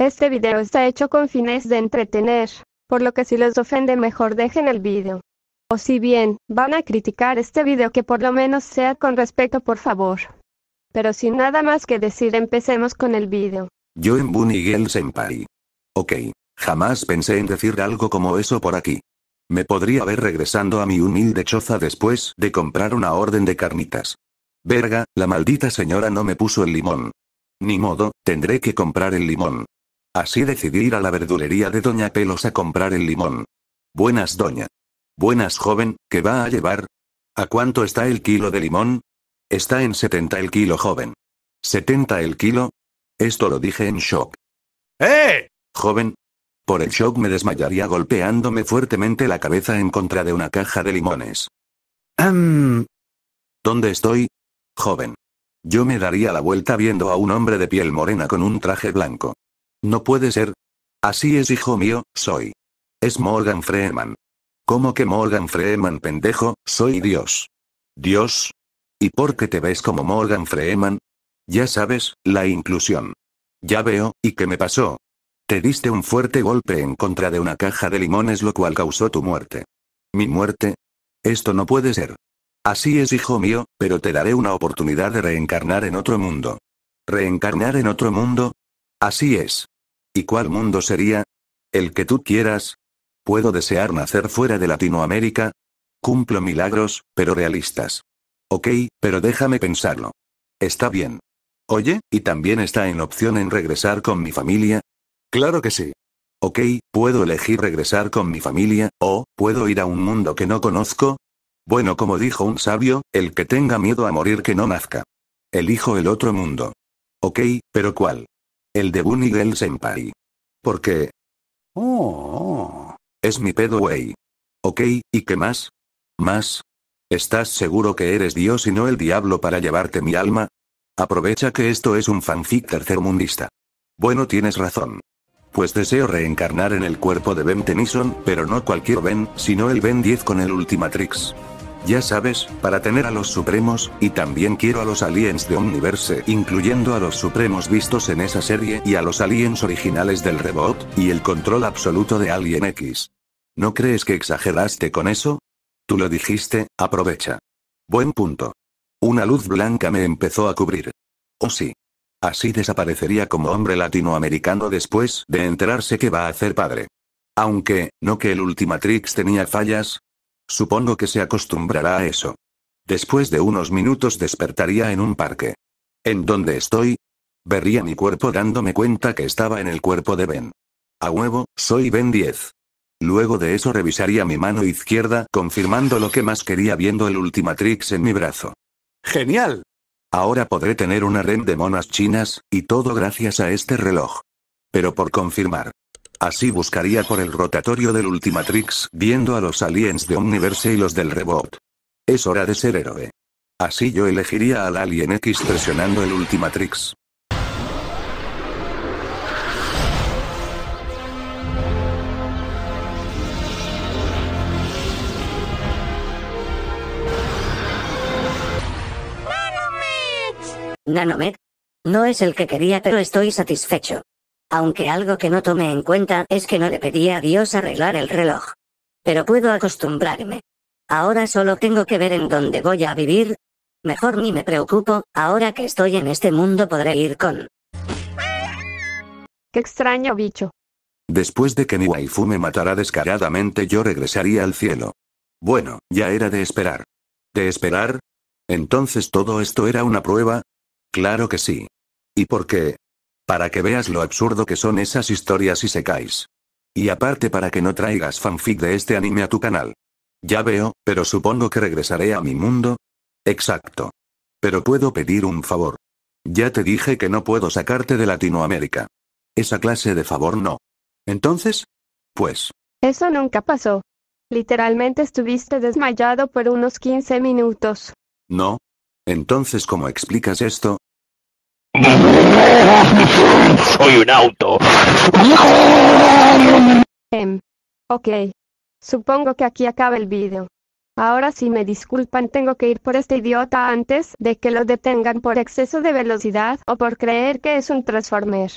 Este video está hecho con fines de entretener, por lo que si los ofende mejor dejen el video. O si bien, van a criticar este video que por lo menos sea con respeto por favor. Pero sin nada más que decir empecemos con el video. Yo en Bunigel Senpai. Ok. Jamás pensé en decir algo como eso por aquí. Me podría ver regresando a mi humilde choza después de comprar una orden de carnitas. Verga, la maldita señora no me puso el limón. Ni modo, tendré que comprar el limón. Así decidí ir a la verdulería de Doña Pelos a comprar el limón. Buenas, Doña. Buenas, joven, ¿qué va a llevar? ¿A cuánto está el kilo de limón? Está en 70 el kilo, joven. ¿70 el kilo? Esto lo dije en shock. ¡Eh! Joven. Por el shock me desmayaría golpeándome fuertemente la cabeza en contra de una caja de limones. Um... ¿Dónde estoy? Joven. Yo me daría la vuelta viendo a un hombre de piel morena con un traje blanco. No puede ser. Así es, hijo mío, soy. Es Morgan Freeman. ¿Cómo que Morgan Freeman, pendejo? Soy Dios. ¿Dios? ¿Y por qué te ves como Morgan Freeman? Ya sabes, la inclusión. Ya veo, ¿y qué me pasó? Te diste un fuerte golpe en contra de una caja de limones lo cual causó tu muerte. ¿Mi muerte? Esto no puede ser. Así es, hijo mío, pero te daré una oportunidad de reencarnar en otro mundo. ¿Reencarnar en otro mundo? Así es. ¿Y cuál mundo sería? El que tú quieras. Puedo desear nacer fuera de Latinoamérica. Cumplo milagros, pero realistas. Ok, pero déjame pensarlo. Está bien. Oye, ¿y también está en opción en regresar con mi familia? Claro que sí. Ok, puedo elegir regresar con mi familia, o puedo ir a un mundo que no conozco. Bueno, como dijo un sabio, el que tenga miedo a morir que no nazca. Elijo el otro mundo. Ok, pero ¿cuál? El de Bunny Girl Senpai. ¿Por qué? Oh, Es mi pedo, güey. Ok, ¿y qué más? ¿Más? ¿Estás seguro que eres Dios y no el diablo para llevarte mi alma? Aprovecha que esto es un fanfic tercermundista. Bueno, tienes razón. Pues deseo reencarnar en el cuerpo de Ben Tennyson, pero no cualquier Ben, sino el Ben 10 con el Ultimatrix. Ya sabes, para tener a los Supremos, y también quiero a los aliens de Omniverse, incluyendo a los Supremos vistos en esa serie y a los aliens originales del Rebot, y el control absoluto de Alien X. ¿No crees que exageraste con eso? Tú lo dijiste, aprovecha. Buen punto. Una luz blanca me empezó a cubrir. Oh sí. Así desaparecería como hombre latinoamericano después de enterarse que va a ser padre. Aunque, no que el Ultimatrix tenía fallas, Supongo que se acostumbrará a eso. Después de unos minutos despertaría en un parque. ¿En dónde estoy? Vería mi cuerpo dándome cuenta que estaba en el cuerpo de Ben. A huevo, soy Ben 10. Luego de eso revisaría mi mano izquierda, confirmando lo que más quería viendo el Ultimatrix en mi brazo. ¡Genial! Ahora podré tener una red de monas chinas, y todo gracias a este reloj. Pero por confirmar. Así buscaría por el rotatorio del Ultimatrix, viendo a los aliens de Omniverse y los del Rebot. Es hora de ser héroe. Así yo elegiría al Alien X presionando el Ultimatrix. ¿Nanomet? No es el que quería pero estoy satisfecho aunque algo que no tomé en cuenta es que no le pedí a Dios arreglar el reloj. Pero puedo acostumbrarme. Ahora solo tengo que ver en dónde voy a vivir. Mejor ni me preocupo, ahora que estoy en este mundo podré ir con... Qué extraño bicho. Después de que mi Waifu me matara descaradamente yo regresaría al cielo. Bueno, ya era de esperar. ¿De esperar? ¿Entonces todo esto era una prueba? Claro que sí. ¿Y por qué? Para que veas lo absurdo que son esas historias y se Y aparte para que no traigas fanfic de este anime a tu canal. Ya veo, pero supongo que regresaré a mi mundo. Exacto. Pero puedo pedir un favor. Ya te dije que no puedo sacarte de Latinoamérica. Esa clase de favor no. Entonces? Pues. Eso nunca pasó. Literalmente estuviste desmayado por unos 15 minutos. No. Entonces, ¿cómo explicas esto? Soy un auto. Em. Ok. Supongo que aquí acaba el vídeo. Ahora si me disculpan tengo que ir por este idiota antes de que lo detengan por exceso de velocidad o por creer que es un transformer.